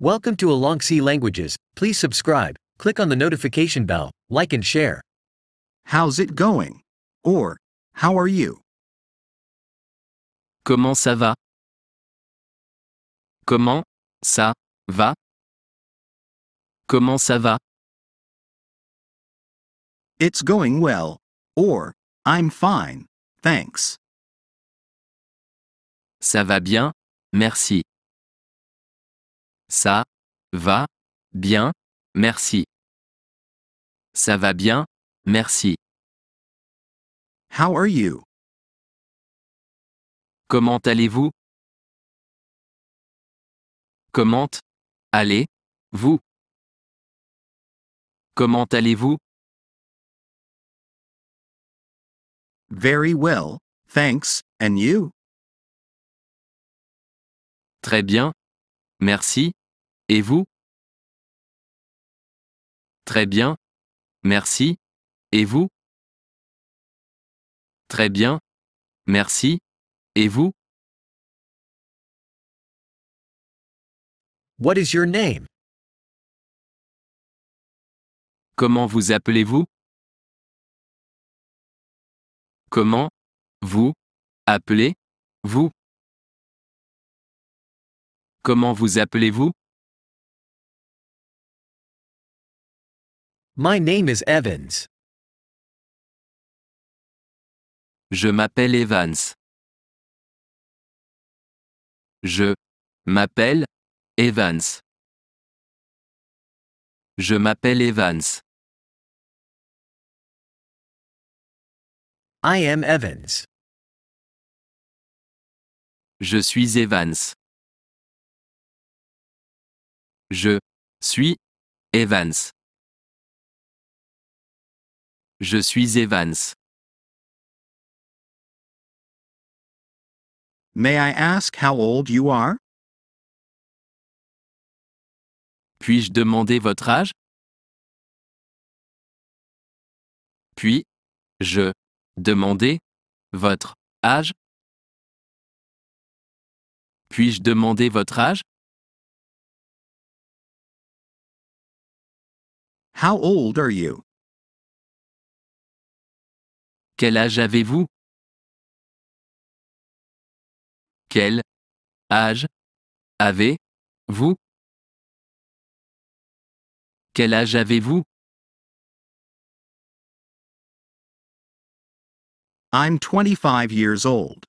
Welcome to Alongsi Languages. Please subscribe, click on the notification bell, like and share. How's it going? Or, how are you? Comment ça va? Comment ça va? Comment ça va? It's going well. Or, I'm fine, thanks. Ça va bien, merci. Ça va bien, merci. Ça va bien, merci. How are you? Comment allez-vous? Comment allez-vous? Comment allez-vous? Very well, thanks, and you? Très bien. Merci. Et vous Très bien. Merci. Et vous Très bien. Merci. Et vous What is your name? Comment vous appelez-vous Comment vous appelez-vous Comment vous appelez-vous My name is Evans. Je m'appelle Evans. Je m'appelle Evans. Je m'appelle Evans. I am Evans. Je suis Evans. Je suis Evans. Je suis Evans. May I ask how old you are? Puis-je demander votre âge? Puis, je, demander, votre, âge? Puis-je demander votre âge? How old are you? Quel âge avez-vous Quel âge avez-vous Quel âge avez-vous I'm 25 years old.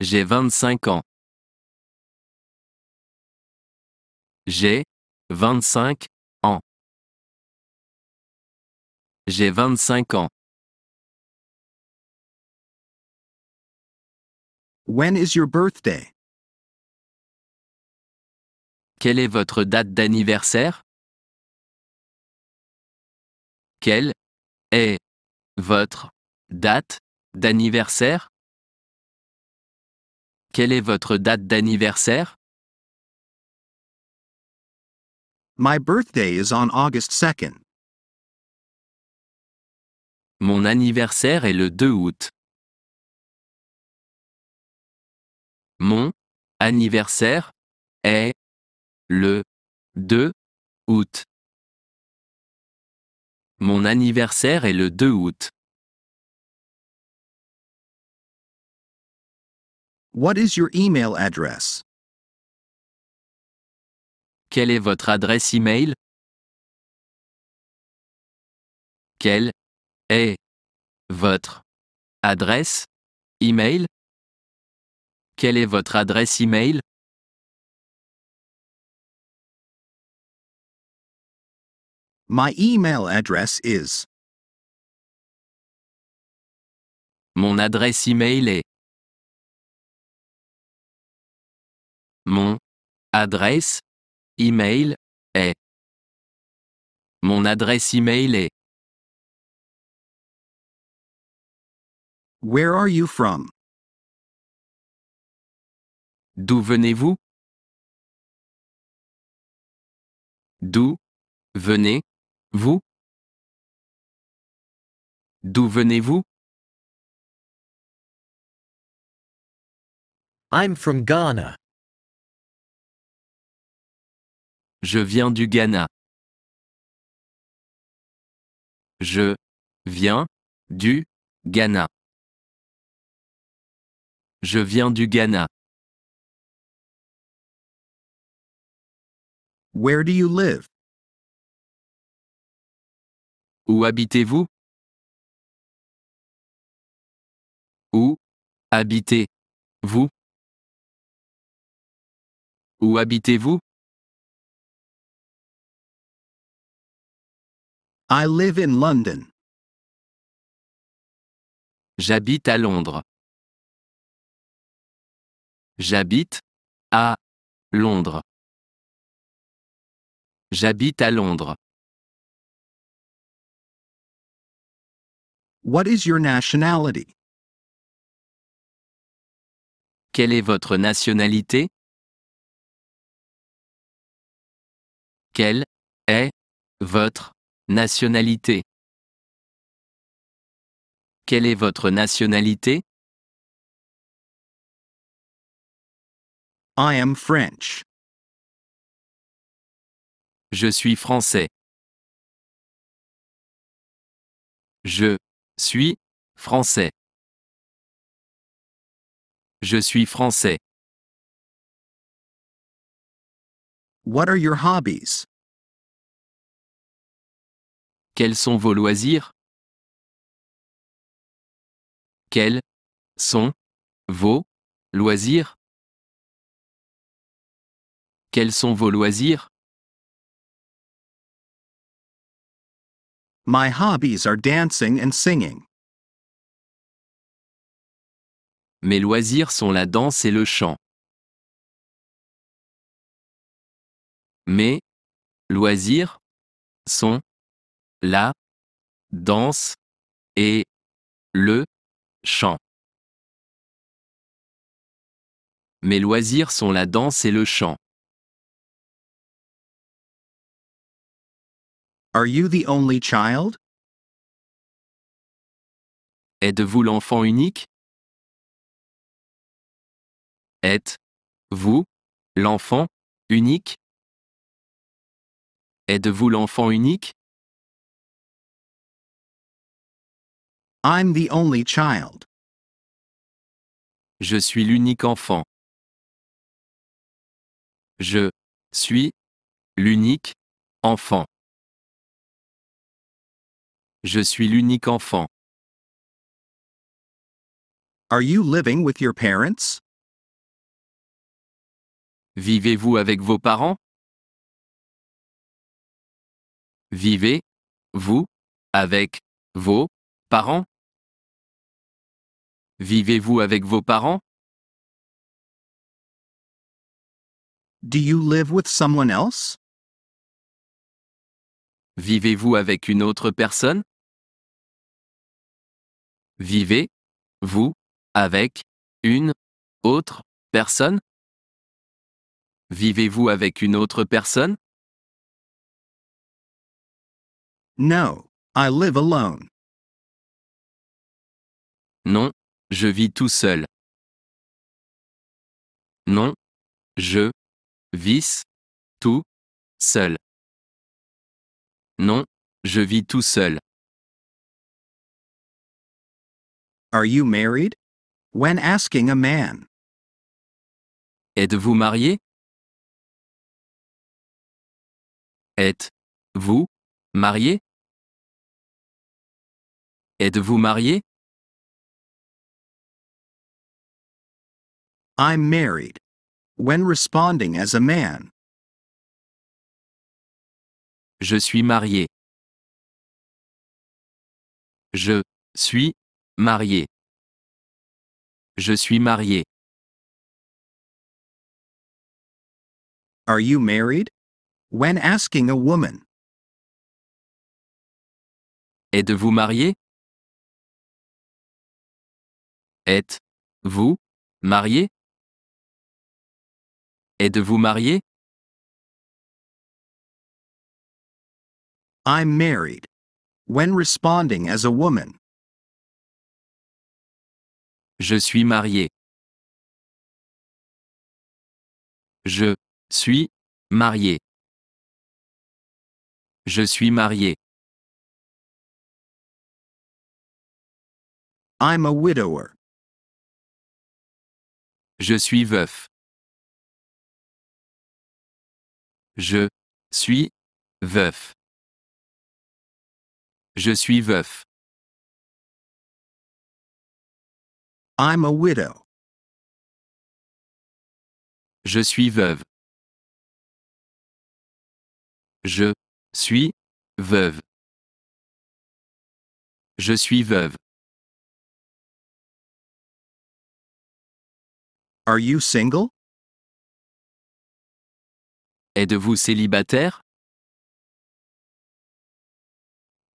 J'ai 25 ans. J'ai 25 J'ai 25 ans. When is your birthday? Quelle est votre date d'anniversaire? Quelle est votre date d'anniversaire? Quelle est votre date d'anniversaire? My birthday is on August 2nd. Mon anniversaire est le 2 août. Mon anniversaire est le 2 août. Mon anniversaire est le 2 août. What is your email address? Quelle est votre adresse email? Quelle est votre adresse email Quelle est votre adresse email My email address is. Mon adresse e-mail est. Mon adresse email est. Mon adresse e-mail est. Where are you from? D'où venez-vous? D'où venez-vous? D'où venez-vous? I'm from Ghana. Je viens du Ghana. Je viens du Ghana. Je viens du Ghana. Where do you live? Où habitez-vous? Où habitez-vous? Où habitez-vous? I live in London. J'habite à Londres. J'habite à Londres. J'habite à Londres. What is your nationality? Quelle est votre nationalité? Quelle est votre nationalité? Quelle est votre nationalité? I am French. Je suis français. Je suis français. Je suis français. What are your hobbies? Quels sont vos loisirs? Quels sont vos loisirs? Quels sont vos loisirs? My hobbies are dancing and singing. Mes loisirs sont la danse et le chant. Mes loisirs sont la danse et le chant. Mes loisirs sont la danse et le chant. Are you the only child? Êtes-vous l'enfant unique? Êtes-vous l'enfant unique? Êtes-vous l'enfant unique? I'm the only child. Je suis l'unique enfant. Je suis l'unique enfant. Je suis l'unique enfant. Are you living with your parents? Vivez-vous avec vos parents? Vivez, vous, avec, vos, parents? Vivez-vous avec vos parents? Do you live with someone else? Vivez-vous avec une autre personne? Vivez, vous, avec, une, autre, personne Vivez-vous avec une autre personne No, I live alone. Non, je vis tout seul. Non, je vis tout seul. Non, je vis tout seul. Are you married? When asking a man. Êtes-vous marié? Êtes-vous marié? Êtes-vous marié? I'm married. When responding as a man. Je suis marié. Je suis marié. Je suis marié. Are you married? When asking a woman. Êtes-vous marié? Êtes-vous marié? Êtes-vous marié? I'm married. When responding as a woman. Je suis marié. Je suis marié. Je suis marié. I'm a widower. Je suis veuf. Je suis veuf. Je suis veuf. I'm a widow. Je suis veuve. Je suis veuve. Je suis veuve. Are you single? Êtes-vous célibataire?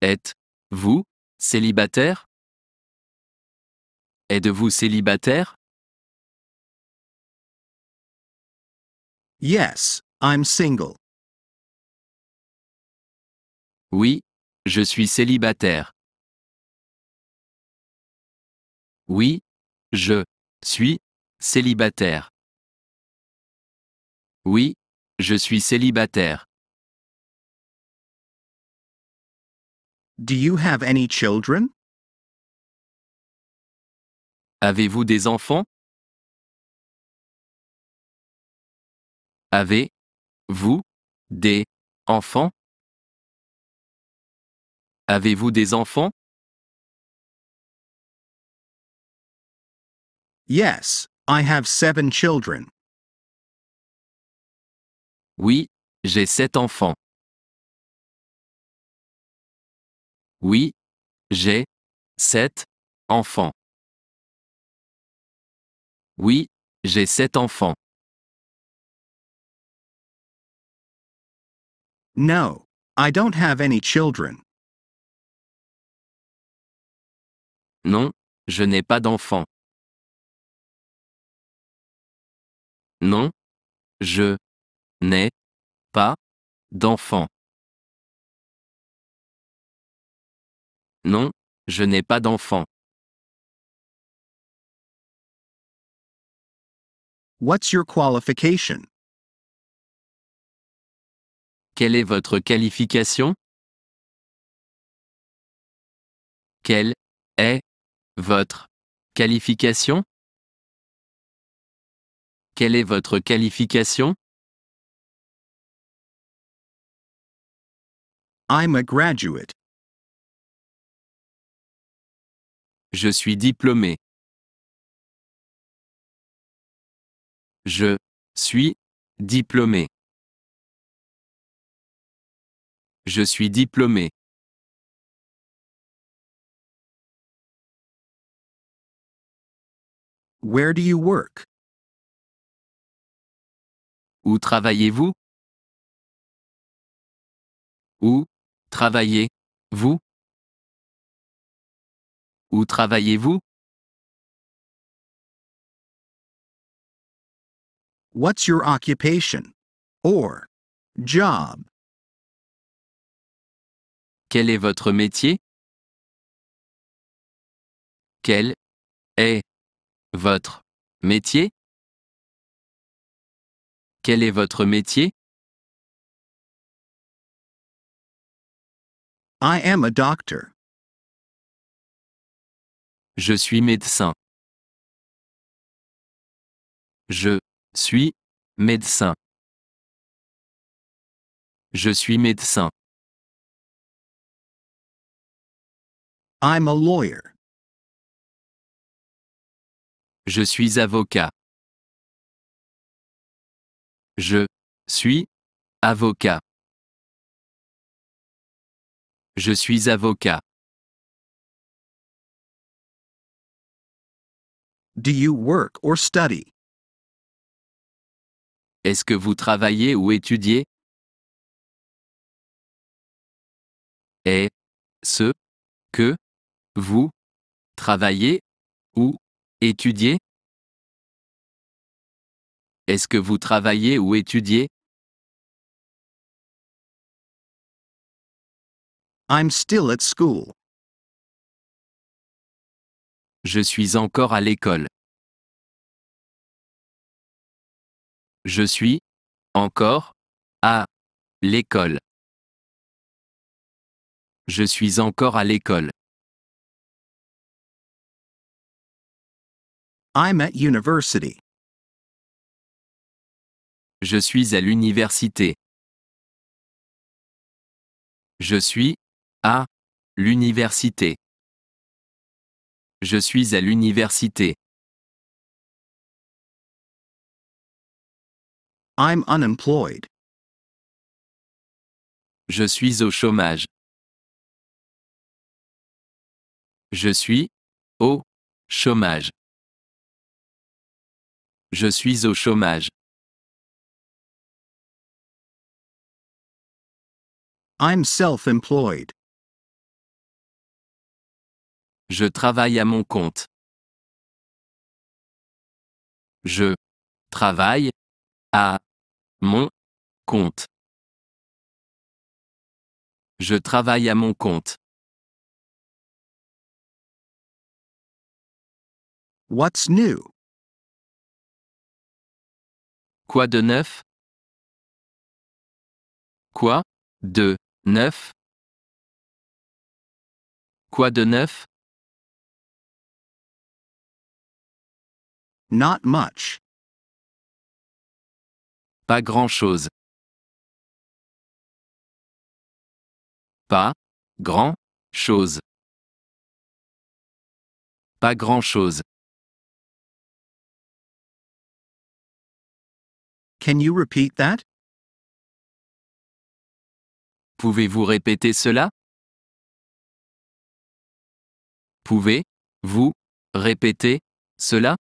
Êtes-vous célibataire? Êtes-vous célibataire? Yes, I'm single. Oui, je suis célibataire. Oui, je suis célibataire. Oui, je suis célibataire. Do you have any children? Avez-vous des enfants Avez-vous des enfants Avez-vous des enfants Yes, I have seven children. Oui, j'ai sept enfants. Oui, j'ai sept enfants. Oui, j'ai sept enfants. No, I don't have any children. Non, je n'ai pas d'enfants. Non, je n'ai pas d'enfants. Non, je n'ai pas d'enfants. What's your qualification? Quelle est votre qualification? Quelle est votre qualification? Quelle est votre qualification? I'm a graduate. Je suis diplômé. Je suis diplômé. Je suis diplômé. Where do you work? Où travaillez-vous? Où travaillez-vous? Où travaillez-vous? What's your occupation? Or, job. Quel est votre métier? Quel est votre métier? Quel est votre métier? I am a doctor. Je suis médecin. Je suis médecin. Je suis médecin. I'm a lawyer. Je suis avocat. Je suis avocat. Je suis avocat. Do you work or study? Est-ce que vous travaillez ou étudiez Est ce que vous travaillez ou étudiez Est-ce que vous travaillez ou étudiez I'm still at school. Je suis encore à l'école. Je suis, encore, à l'école. Je suis encore à l'école. I'm at university. Je suis à l'université. Je suis à l'université. Je suis à l'université. I'm unemployed. Je suis au chômage. Je suis au chômage. Je suis au chômage. I'm self-employed. Je travaille à mon compte. Je travaille à mon compte. Je travaille à mon compte. What's new? Quoi de neuf? Quoi de neuf? Quoi de neuf? Not much. Pas grand-chose. Pas grand chose. Pas grand-chose. Can you repeat that? Pouvez-vous répéter cela? Pouvez-vous répéter cela?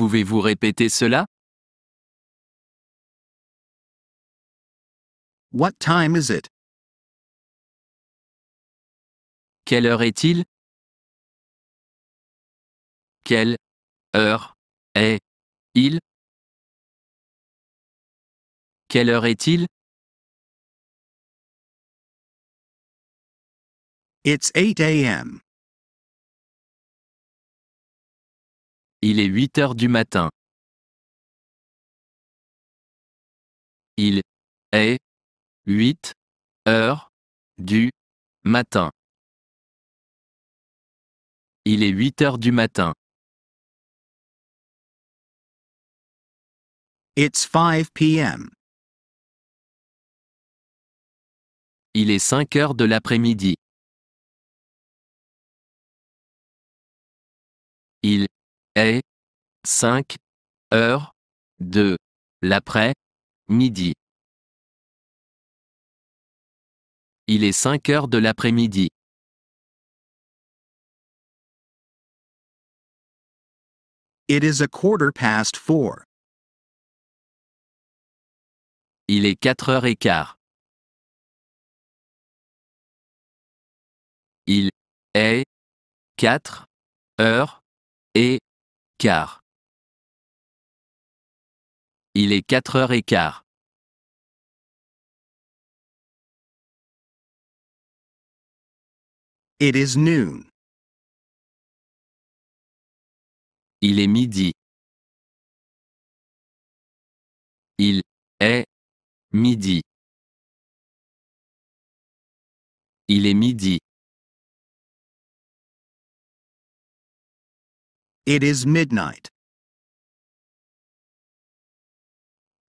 Pouvez-vous répéter cela? What time is it? Quelle heure est-il? Quelle heure est-il? Quelle heure est-il? It's 8 a.m. Il est 8 heures du matin. Il est 8 heures du matin. Il est 8 heures du matin. It's 5 p.m. Il est 5 heures de l'après-midi. Il est 5 heures de l'après-midi. Il est 5 heures de l'après-midi. It is a quarter past four. Il est 4 heures et quart. Il est 4 heures et il est quatre heures et quart. It is noon. Il est midi. Il est midi. Il est midi. It is midnight.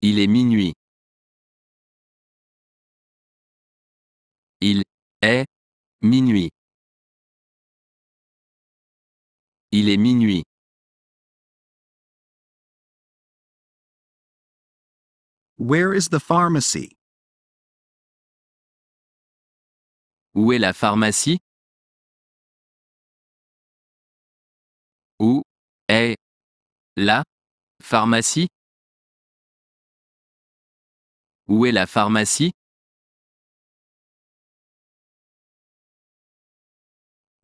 Il est minuit. Il est minuit. Il est minuit. Where is the pharmacy? Où est la pharmacie? La pharmacie Où est la pharmacie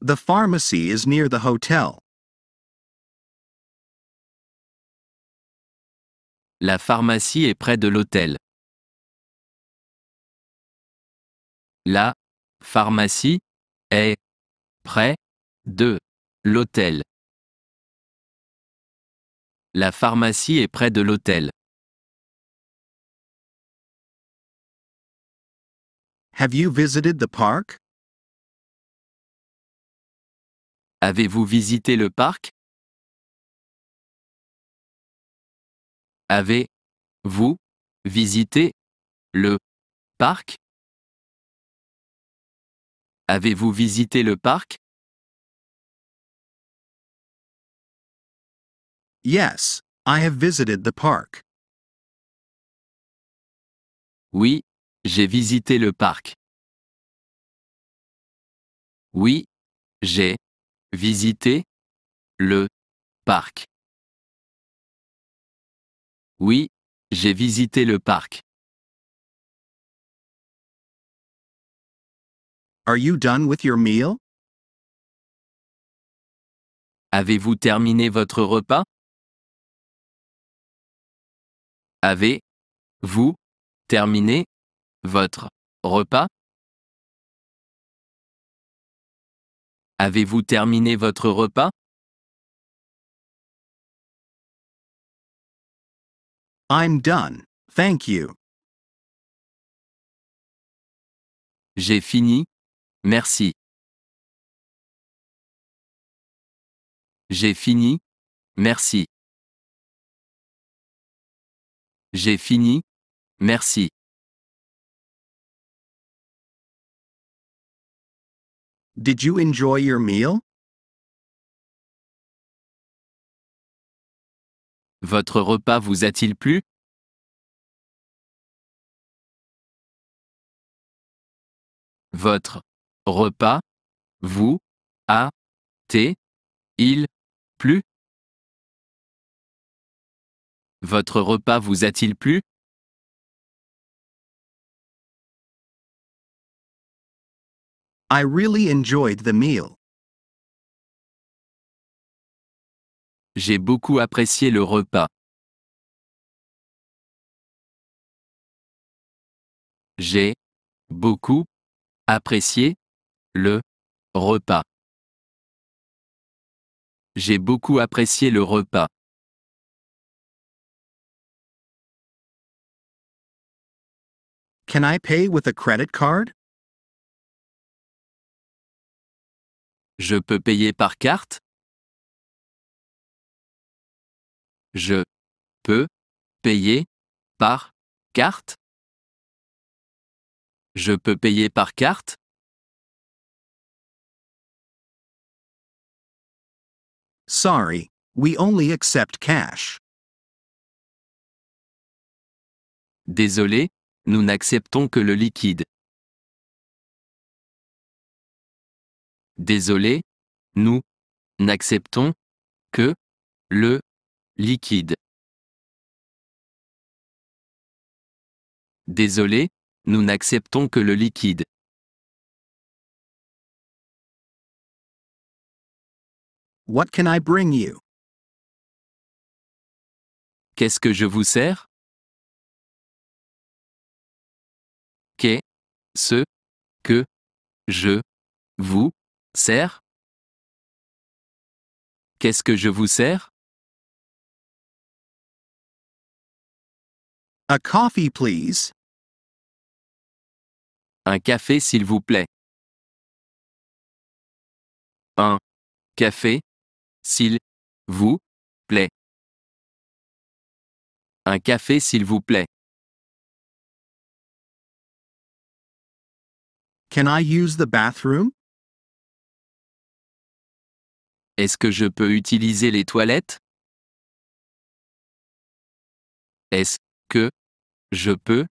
The pharmacy is near the hotel. La pharmacie est près de l'hôtel. La pharmacie est près de l'hôtel. La pharmacie est près de l'hôtel. Have you visited the park? Avez-vous visité le parc? Avez-vous visité le parc? Avez-vous visité le parc? Yes, I have visited the park. Oui, j'ai visité le parc. Oui, j'ai visité le parc. Oui, j'ai visité le parc. Are you done with your meal? Avez-vous terminé votre repas? Avez-vous terminé votre repas Avez-vous terminé votre repas I'm done, thank you. J'ai fini, merci. J'ai fini, merci. J'ai fini. Merci. Did you enjoy your meal? Votre repas vous a-t-il plu? Votre repas vous a-t-il plu? Votre repas vous a-t-il plu I really enjoyed the meal. J'ai beaucoup apprécié le repas. J'ai beaucoup apprécié le repas. J'ai beaucoup apprécié le repas. Can I pay with a credit card? Je peux payer par carte? Je peux payer par carte? Je peux payer par carte? Sorry, we only accept cash. Désolé, nous n'acceptons que le liquide. Désolé, nous n'acceptons que le liquide. Désolé, nous n'acceptons que le liquide. What can I bring you? Qu'est-ce que je vous sers? qu'est ce que je vous sers Qu'est-ce que je vous sers A coffee, please. Un café, s'il vous plaît. Un café, s'il vous plaît. Un café, s'il vous plaît. Can I use the bathroom? Est-ce que je peux utiliser les toilettes? Est-ce que je peux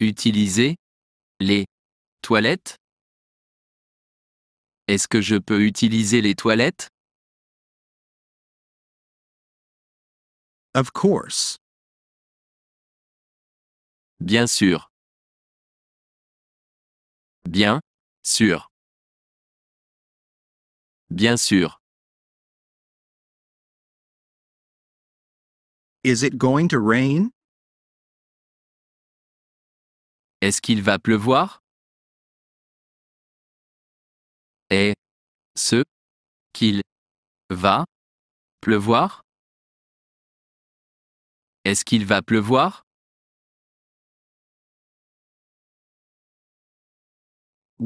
utiliser les toilettes? Est-ce que je peux utiliser les toilettes? Of course. Bien sûr. Bien sûr. Bien sûr. Is it going to rain? Est-ce qu'il va pleuvoir? Est ce qu'il va pleuvoir? Est-ce qu'il va pleuvoir?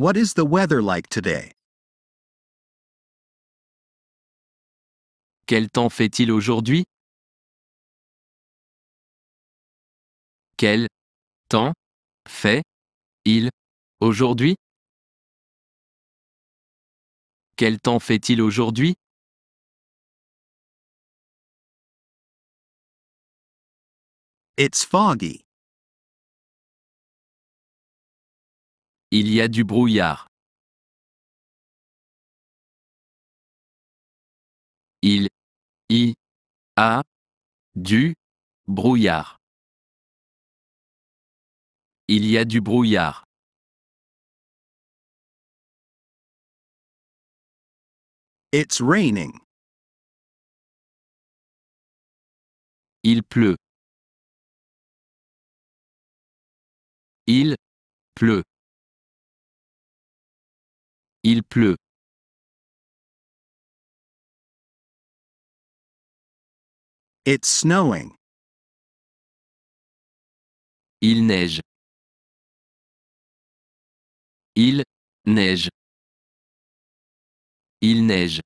What is the weather like today? Quel temps fait-il aujourd'hui? Quel temps fait-il aujourd'hui? Quel temps fait-il aujourd'hui? It's foggy. Il y a du brouillard. Il y a du brouillard. Il y a du brouillard. It's raining. Il pleut. Il pleut. Il pleut. It's snowing. Il neige. Il neige. Il neige.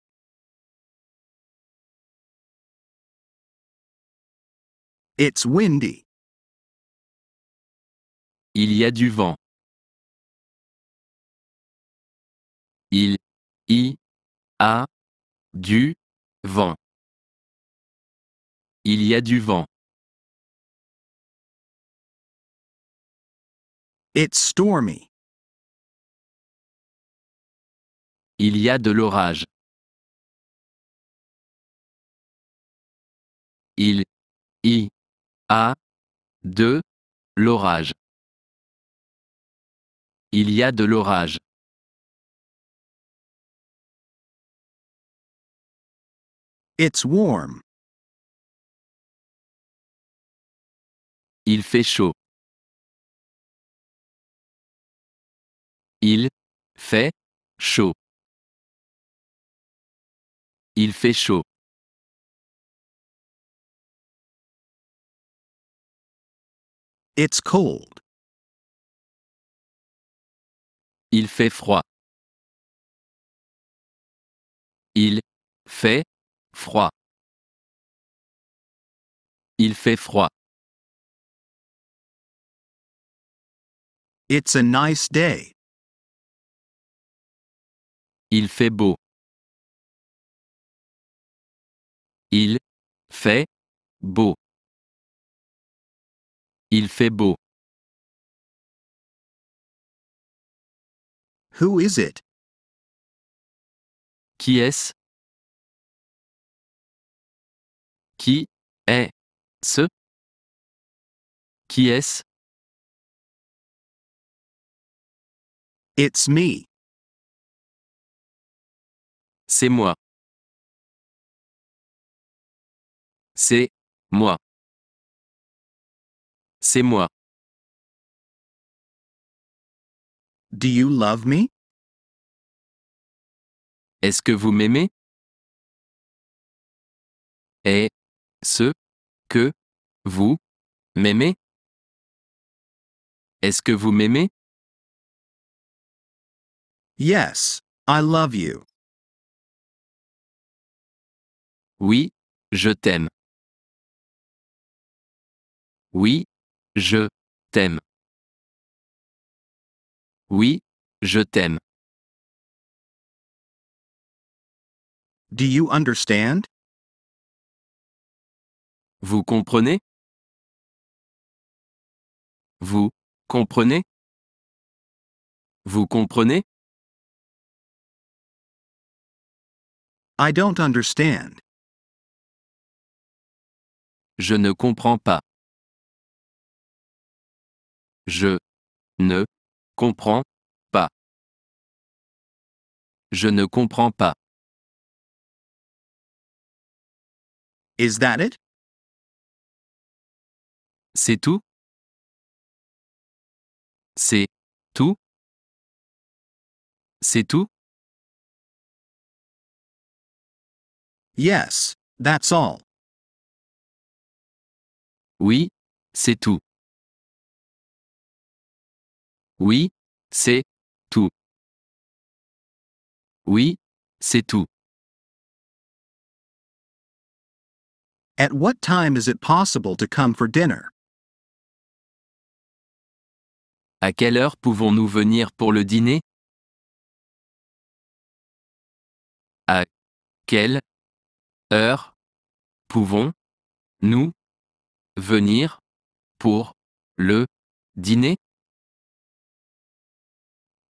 It's windy. Il y a du vent. Il y a du vent. Il y a du vent. It's stormy. Il y a de l'orage. Il y a de l'orage. Il y a de l'orage. It's warm. Il fait chaud. Il fait chaud. Il fait chaud. It's cold. Il fait froid. Il fait Froid. Il fait froid. It's a nice day. Il fait beau. Il fait beau. Il fait beau. Who is it? Qui est-ce? Qui est ce Qui est-ce It's me. C'est moi. C'est moi. C'est moi. Do you love me? Est-ce que vous m'aimez? ce que vous m'aimez Est-ce que vous m'aimez Yes, I love you. Oui, je t'aime. Oui, je t'aime. Oui, je t'aime. Do you understand? Vous comprenez Vous comprenez Vous comprenez I don't understand. Je ne comprends pas. Je ne comprends pas. Je ne comprends pas. Is that it? C'est tout C'est tout C'est tout Yes, that's all. Oui, c'est tout. Oui, c'est tout. Oui, c'est tout. At what time is it possible to come for dinner? À quelle heure pouvons-nous venir pour le dîner À quelle heure pouvons-nous venir pour le dîner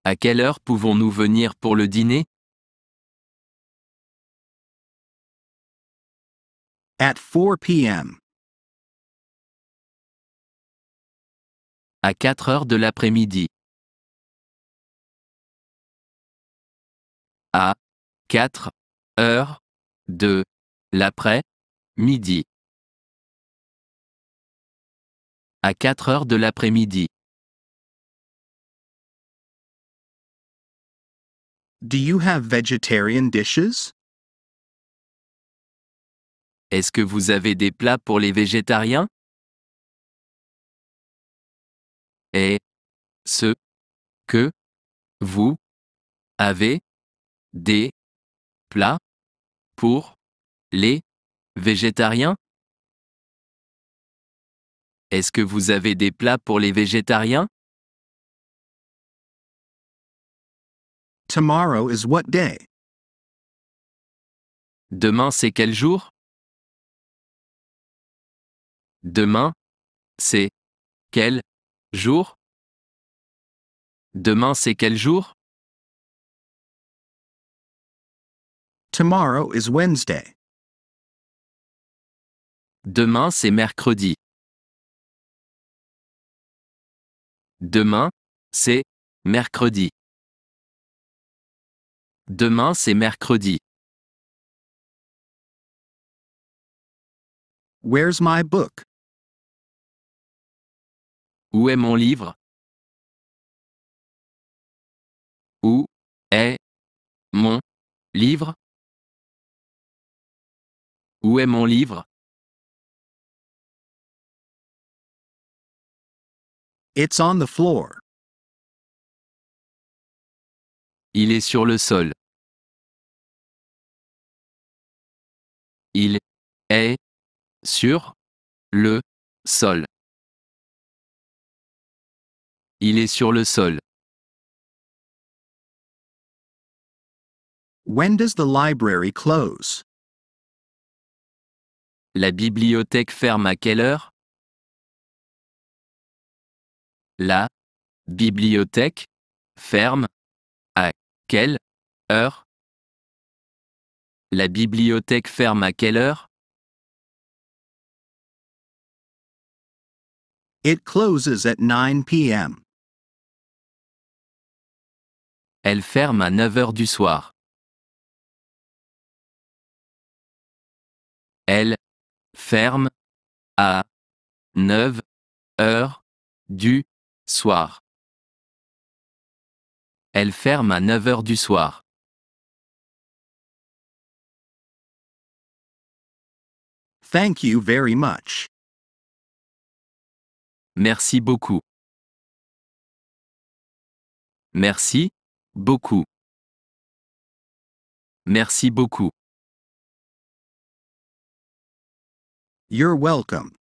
À quelle heure pouvons-nous venir pour le dîner At 4 p.m. à 4 heures de l'après-midi. À 4 heures de l'après-midi. À 4 heures de l'après-midi. Do you have vegetarian dishes? Est-ce que vous avez des plats pour les végétariens? est ce que vous avez des plats pour les végétariens Est-ce que vous avez des plats pour les végétariens Tomorrow is what day? Demain c'est quel jour Demain c'est quel Jour Demain c'est quel jour Tomorrow is Wednesday. Demain c'est mercredi. Demain, c'est mercredi. Demain c'est mercredi. Where's my book? Où est mon livre Où est mon livre Où est mon livre It's on the floor. Il est sur le sol. Il est sur le sol. Il est sur le sol. When does the library close? La bibliothèque ferme à quelle heure? La bibliothèque ferme à quelle heure? La bibliothèque ferme à quelle heure? It closes at 9 p.m. Elle ferme à 9 heures du soir. Elle ferme à 9 heures du soir. Elle ferme à 9 heures du soir. Thank you very much. Merci beaucoup. Merci, Beaucoup. Merci beaucoup. You're welcome.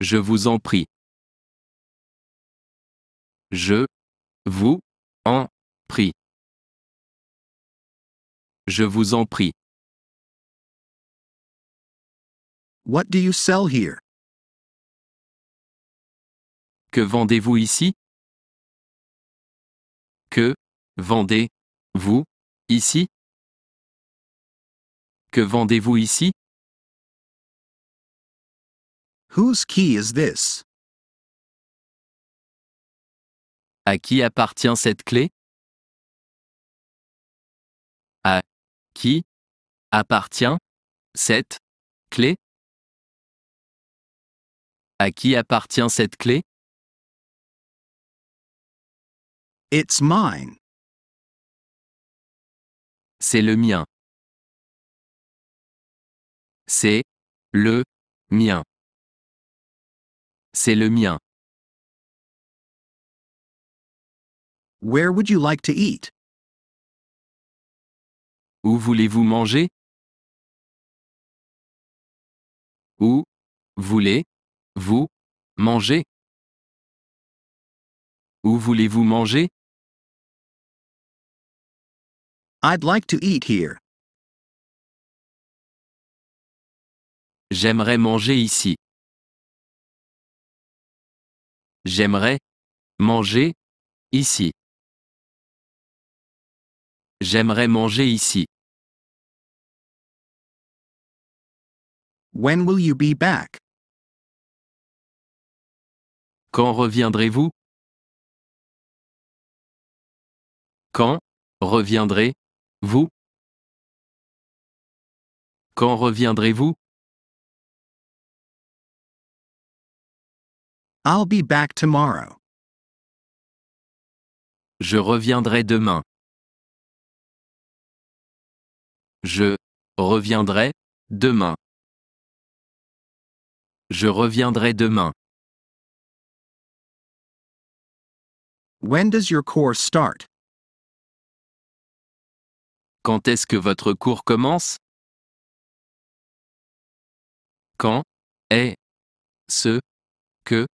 Je vous en prie. Je vous en prie. Je vous en prie. What do you sell here? Que vendez-vous ici? Que vendez, vous, ici Que vendez-vous ici Whose key is this? À qui appartient cette clé À qui appartient cette clé À qui appartient cette clé It's mine. C'est le mien. C'est le mien. C'est le mien. Where would you like to eat? Où voulez-vous manger? Où voulez-vous manger? Où voulez-vous manger? I'd like to eat here. J'aimerais manger ici. J'aimerais manger ici. J'aimerais manger ici. When will you be back? Quand reviendrez-vous? Quand reviendrez vous Quand reviendrez-vous I'll be back tomorrow. Je reviendrai demain. Je reviendrai demain. Je reviendrai demain. When does your course start? Quand est-ce que votre cours commence Quand est ce que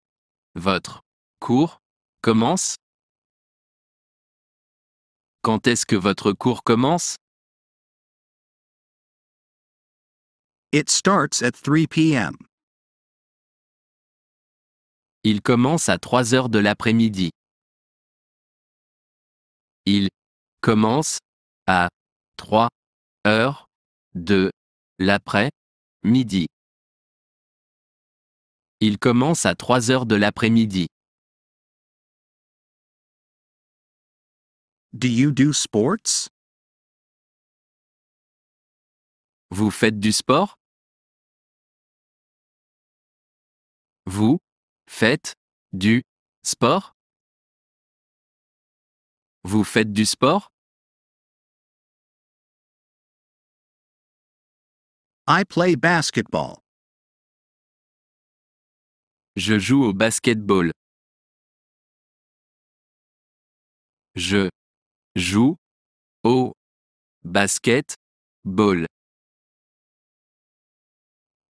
votre cours commence Quand est-ce que votre cours commence It starts at 3 p.m. Il commence à 3 heures de l'après-midi. Il commence à 3 heures de l'après-midi. Il commence à 3 heures de l'après-midi. Do you do sports? Vous faites du sport? Vous faites du sport? Vous faites du sport? I play basketball. Je joue au basketball. Je joue au basketball.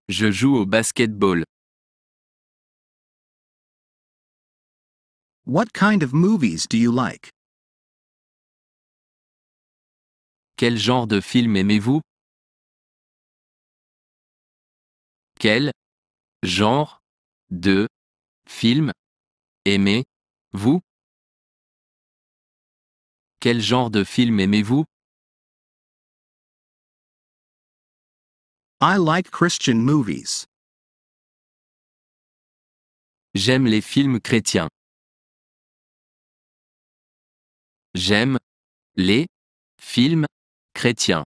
Je joue au basketball. What kind of movies do you like? Quel genre de film aimez-vous Quel genre de film aimez-vous Quel genre de film aimez-vous I like Christian movies. J'aime les films chrétiens. J'aime les films chrétiens.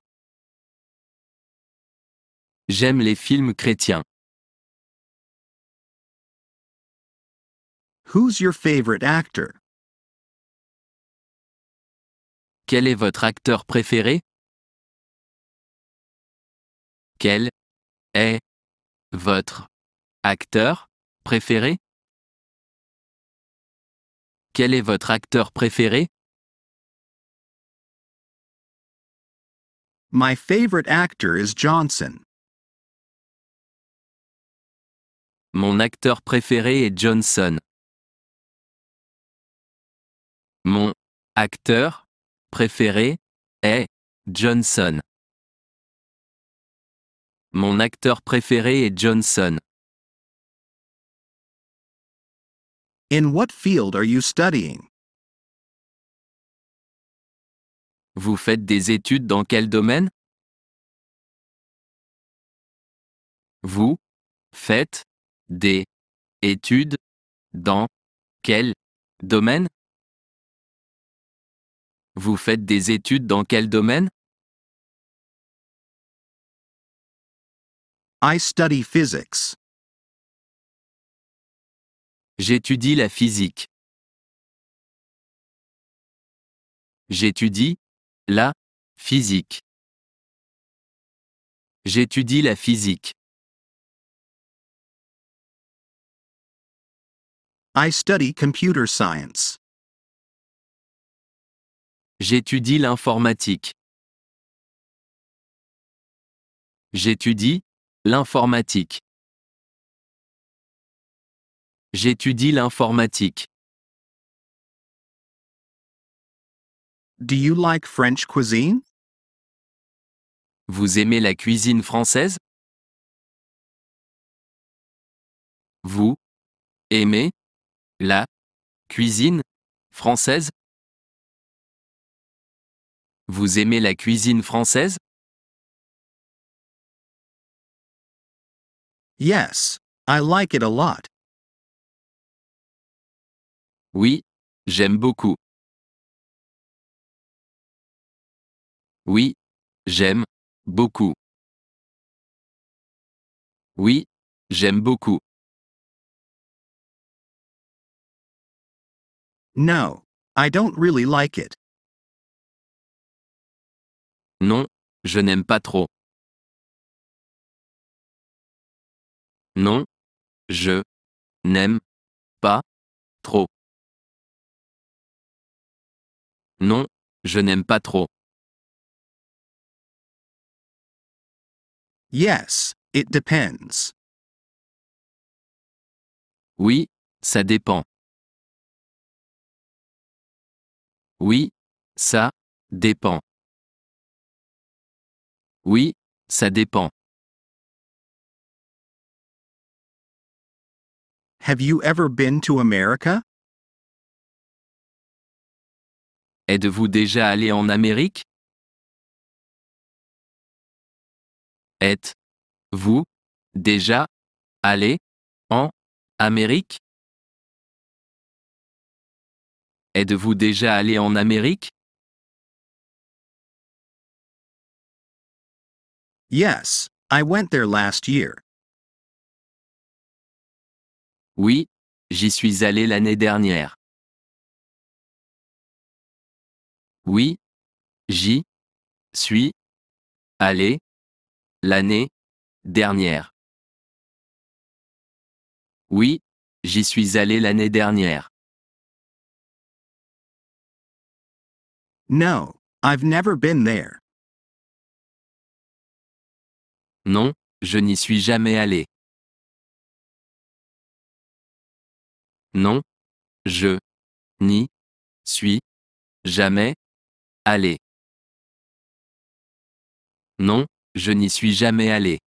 J'aime les films chrétiens. Who's your favorite actor? Quel est votre acteur préféré? Quel est votre acteur préféré? Quel est votre acteur préféré? My favorite actor is Johnson. Mon acteur préféré est Johnson. Mon acteur préféré est Johnson. Mon acteur préféré est Johnson. In what field are you studying? Vous faites des études dans quel domaine Vous faites des études dans quel domaine Vous faites des études dans quel domaine I study physics. J'étudie la physique. J'étudie la physique. J'étudie la physique. I study computer science. J'étudie l'informatique. J'étudie l'informatique. J'étudie l'informatique. Do you like French cuisine? Vous aimez la cuisine française? Vous aimez la cuisine française Vous aimez la cuisine française Yes, I like it a lot. Oui, j'aime beaucoup. Oui, j'aime beaucoup. Oui, j'aime beaucoup. No, I don't really like it. Non, je n'aime pas trop. Non, je n'aime pas trop. Non, je n'aime pas trop. Yes, it depends. Oui, ça dépend. Oui, ça dépend. Oui, ça dépend. Have you ever been to America? Êtes-vous déjà allé en Amérique? Êtes-vous déjà allé en Amérique? Êtes-vous déjà allé en Amérique? Yes, I went there last year. Oui, j'y suis allé l'année dernière. Oui, j'y suis allé l'année dernière. Oui, j'y suis allé l'année dernière. No, I've never been there. Non, je n'y suis jamais allé. Non, je n'y suis jamais allé. Non, je n'y suis jamais allé.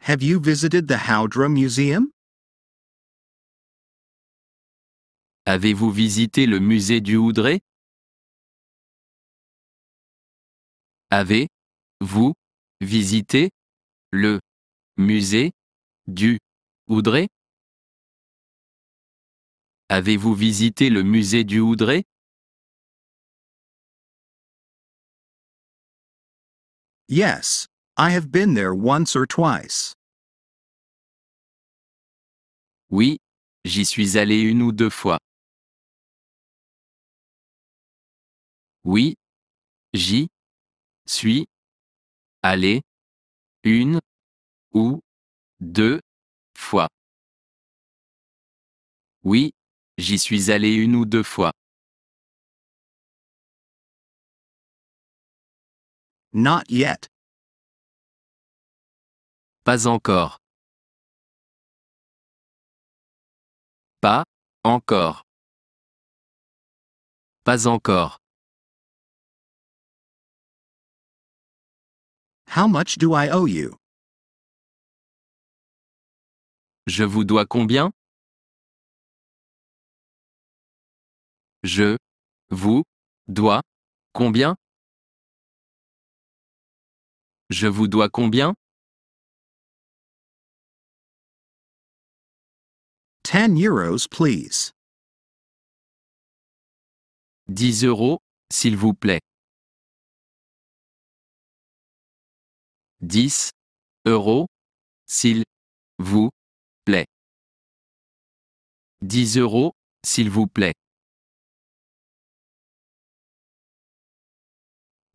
Have you visited the Howdra Museum? Avez-vous visité le musée du Houdré Avez-vous visité le musée du Houdré Avez-vous visité le musée du Houdré Yes, I have been there once or twice. Oui, j'y suis allé une ou deux fois. Oui, j'y suis allé une ou deux fois. Oui, j'y suis allé une ou deux fois. Not yet. Pas encore. Pas encore. Pas encore. How much do I owe you? Je vous dois combien? Je vous dois combien? Je vous dois combien? 10 euros, please. 10 euros, s'il vous plaît. 10 euros, s'il vous plaît. 10 euros, s'il vous plaît.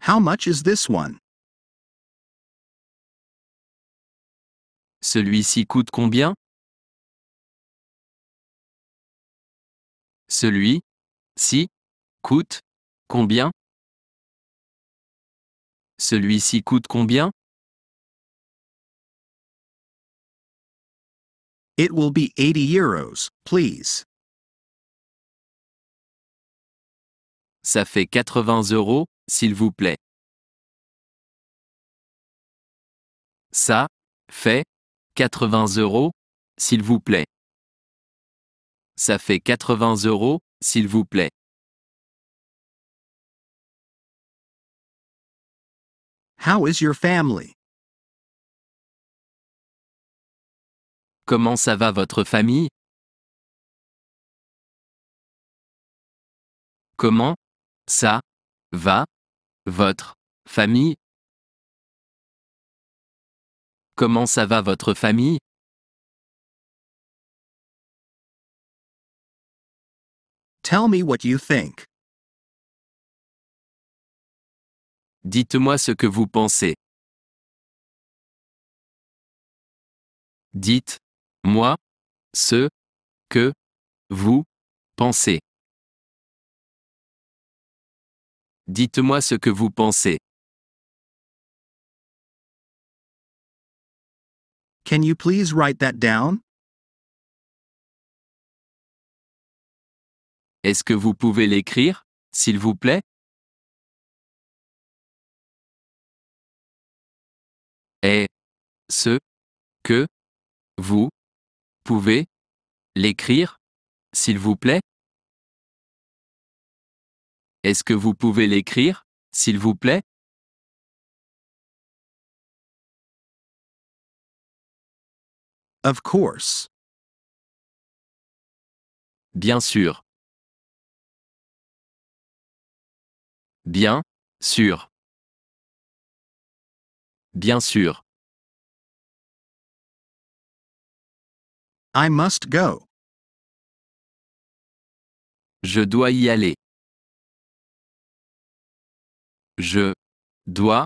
How much is this one? Celui-ci coûte combien? Celui, ci coûte combien? Celui-ci coûte combien? It will be 80 euros, please. Ça fait 80 euros, s'il vous plaît. Ça fait 80 euros, s'il vous plaît. Ça fait 80 euros, s'il vous plaît. How is your family? Comment ça va votre famille Comment ça va votre famille Comment ça va votre famille Tell me what you think. Dites-moi ce que vous pensez. Dites moi, ce, que, vous, pensez. Dites-moi ce que vous pensez. Can you please write that down? Est-ce que vous pouvez l'écrire, s'il vous plaît? Et ce que vous pouvez l'écrire, s'il vous plaît Est-ce que vous pouvez l'écrire, s'il vous plaît Of course. Bien sûr. Bien sûr. Bien sûr. I must go. Je dois y aller. Je dois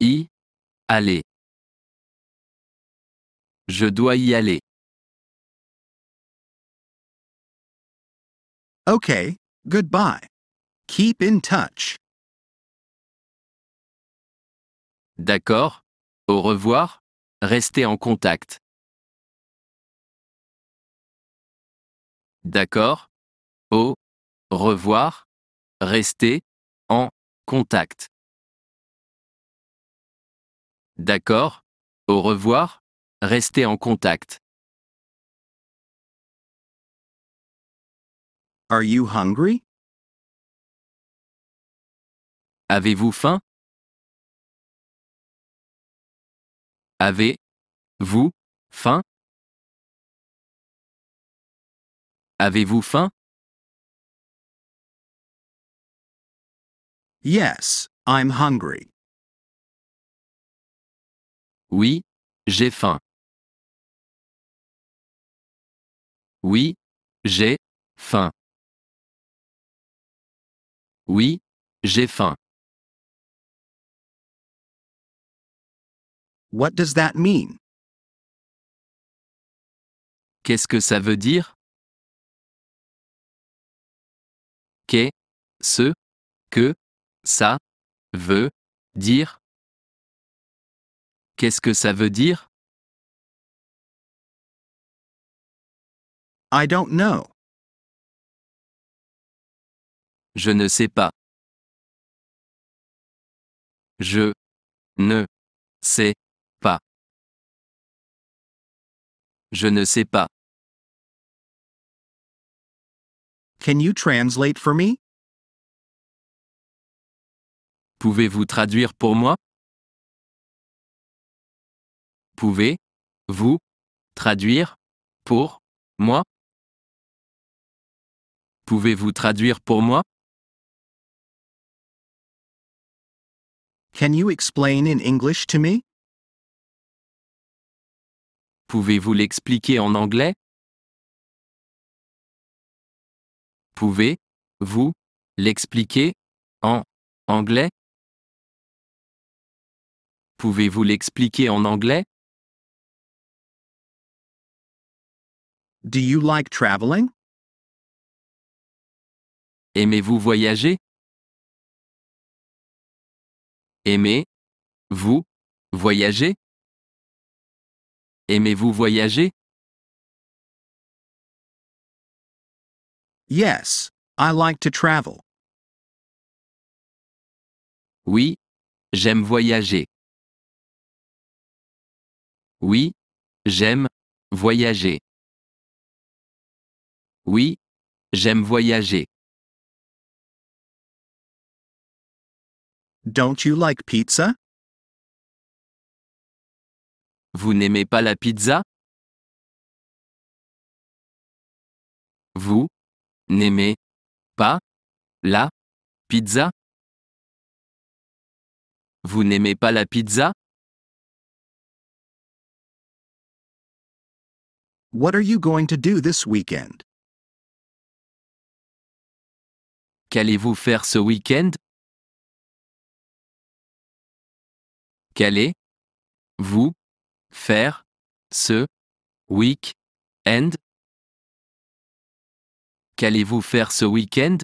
y aller. Je dois y aller. Ok, goodbye. Keep in touch. D'accord. Au revoir. Restez en contact. D'accord Au revoir. Restez en contact. D'accord Au revoir. Restez en contact. Are you hungry? Avez-vous faim? Avez-vous faim? Avez-vous faim? Yes, I'm hungry. Oui, j'ai faim. Oui, j'ai faim. Oui, j'ai faim. What does that mean? Qu'est-ce que ça veut dire? qu'est, ce, que, ça, veut, dire. Qu'est-ce que ça veut dire? I don't know. Je ne sais pas. Je ne sais pas. Je ne sais pas. Can you translate for me? Pouvez-vous traduire pour moi? Pouvez-vous traduire pour moi? Pouvez-vous traduire pour moi? Can you explain in English to me? Pouvez-vous l'expliquer en anglais? Pouvez-vous l'expliquer en anglais Pouvez-vous l'expliquer en anglais Do you like traveling? Aimez-vous voyager? Aimez-vous voyager? Aimez-vous voyager? Yes, I like to travel. Oui, j'aime voyager. Oui, j'aime voyager. Oui, j'aime voyager. Don't you like pizza? Vous n'aimez pas la pizza? Vous n'aimez pas la pizza Vous n'aimez pas la pizza What are you going to do this weekend? Qu'allez-vous faire ce week-end Qu'allez-vous faire ce week-end Allez vous faire ce week-end?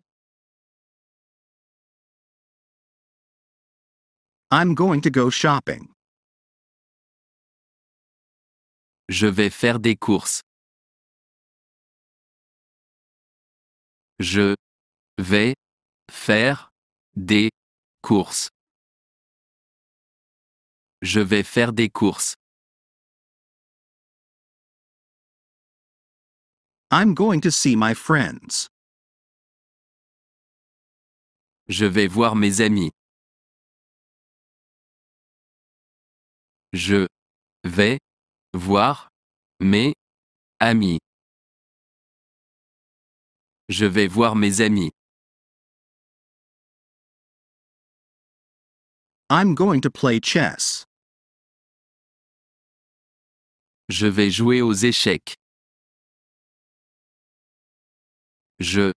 I'm going to go shopping. Je vais faire des courses. Je vais faire des courses. Je vais faire des courses. I'm going to see my friends. Je vais voir mes amis. Je vais voir mes amis. Je vais voir mes amis. I'm going to play chess. Je vais jouer aux échecs. Je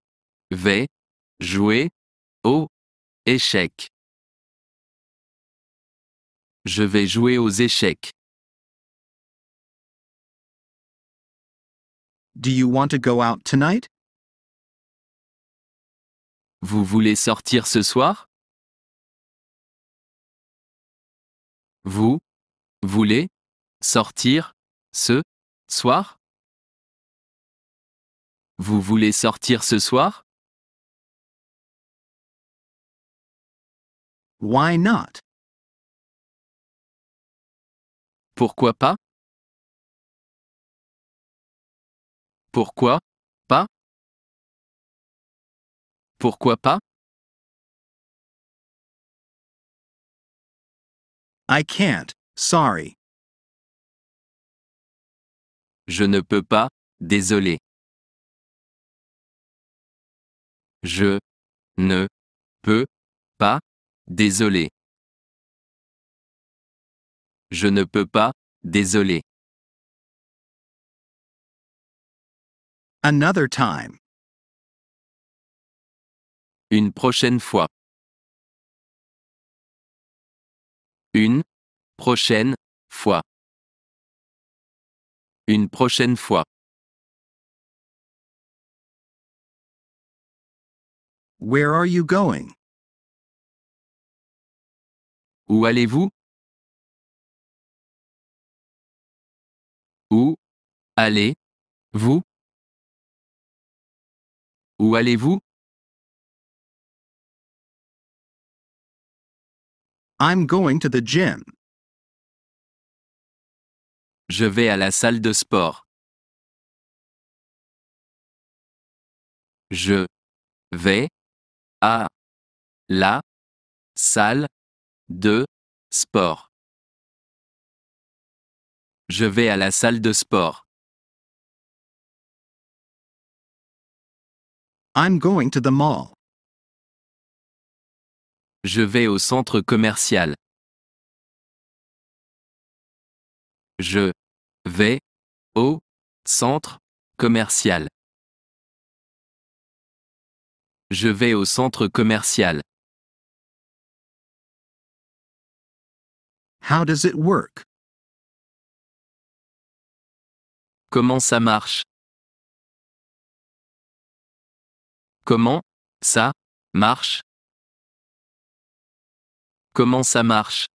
vais jouer aux échecs. Je vais jouer aux échecs. Do you want to go out tonight? Vous voulez sortir ce soir? Vous voulez sortir ce soir? Vous voulez sortir ce soir? Why not? Pourquoi pas? Pourquoi pas? Pourquoi pas? I can't, sorry. Je ne peux pas, désolé. Je ne peux pas. Désolé. Je ne peux pas. Désolé. Another time. Une prochaine fois. Une prochaine fois. Une prochaine fois. Where are you going? Où allez-vous? Où allez-vous? Où allez-vous? I'm going to the gym. Je vais à la salle de sport. Je vais à la salle de sport. Je vais à la salle de sport. I'm going to the mall. Je vais au centre commercial. Je vais au centre commercial. Je vais au centre commercial. How does it work? Comment ça marche? Comment ça marche? Comment ça marche?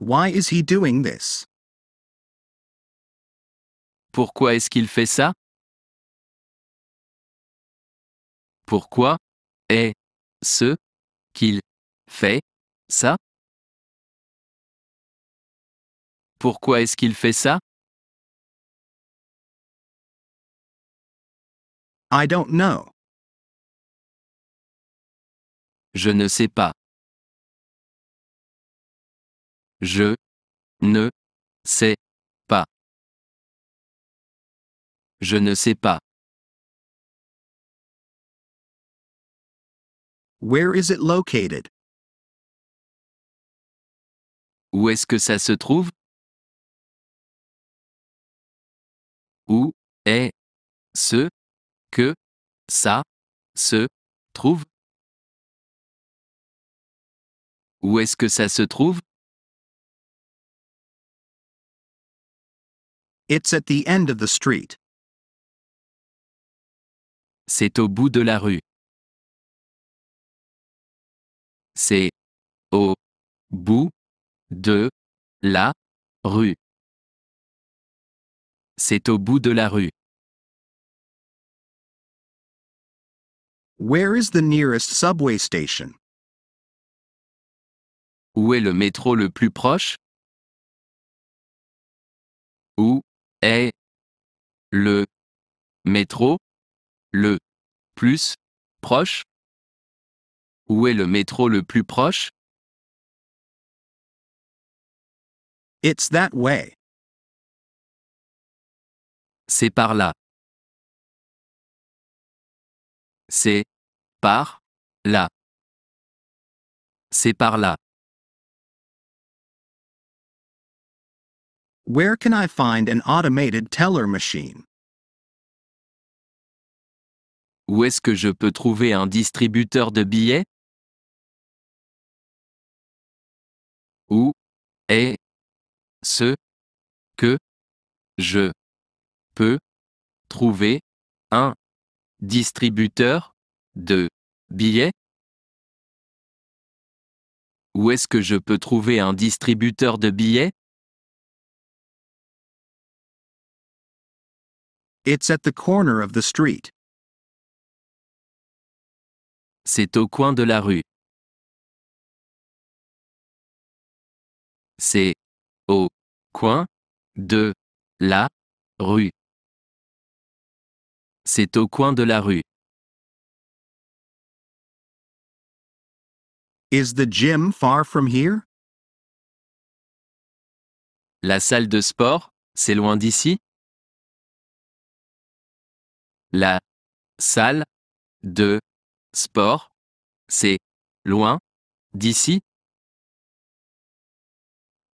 Why is he doing this? Pourquoi est-ce qu'il fait ça Pourquoi est ce qu'il fait ça Pourquoi est-ce qu'il fait ça I don't know. Je ne sais pas. Je ne sais Je ne sais pas. Where is it located? Où est-ce que ça se trouve? Où est ce que ça se trouve? Où est-ce que ça se trouve? It's at the end of the street. C'est au bout de la rue. C'est au bout de la rue. C'est au bout de la rue. Where is the nearest subway station? Où est le métro le plus proche? Où est le métro le plus proche Où est le métro le plus proche It's that way. C'est par là. C'est par là. C'est par là. Where can I find an automated teller machine? Où est-ce que je peux trouver un distributeur de billets Où est ce que je peux trouver un distributeur de billets Où est-ce que je peux trouver un distributeur de billets It's at the corner of the street. C'est au coin de la rue. C'est au coin de la rue. C'est au coin de la rue. Is the gym far from here? La salle de sport, c'est loin d'ici? La salle de sport, c'est loin d'ici.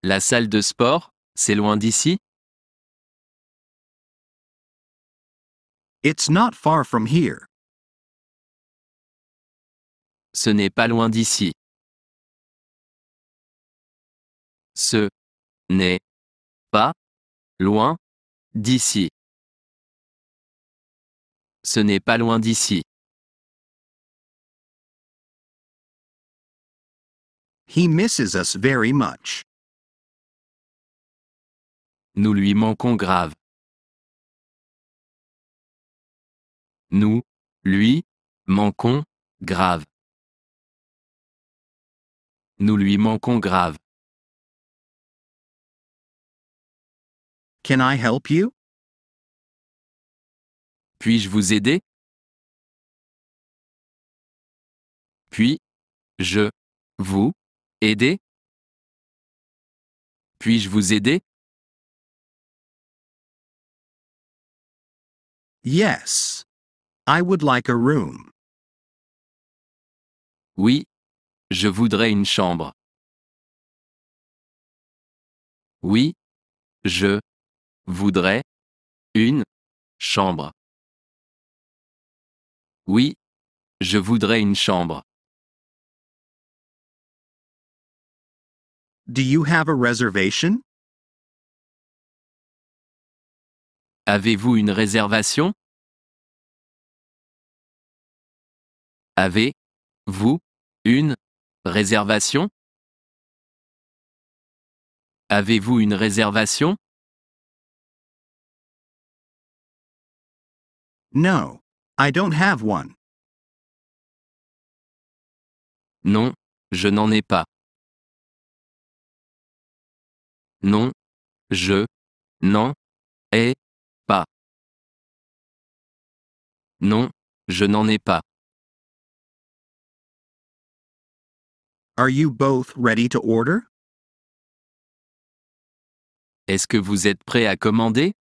La salle de sport, c'est loin d'ici. It's not far from here. Ce n'est pas loin d'ici. Ce n'est pas loin d'ici. Ce n'est pas loin d'ici. misses us very much. Nous lui manquons grave. Nous, lui, manquons, grave. Nous lui manquons grave. Can I help you? Puis-je vous aider? Puis, je, vous, Aider Puis-je vous aider Yes. I would like a room. Oui. Je voudrais une chambre. Oui. Je voudrais une chambre. Oui. Je voudrais une chambre. Do you have a reservation? Avez-vous une réservation? Avez-vous une réservation? Avez-vous une réservation? No, I don't have one. Non, je n'en ai pas. Non. Je. N'en. Ai. Pas. Non. Je n'en ai pas. Are you both ready to order? Est-ce que vous êtes prêt à commander?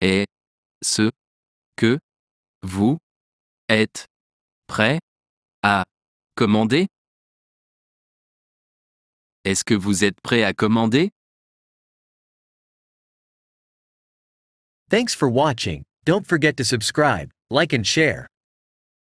Et ce que vous êtes prêt à commander? Est-ce que vous êtes prêt à commander? Thanks for watching. Don't forget to subscribe, like and share.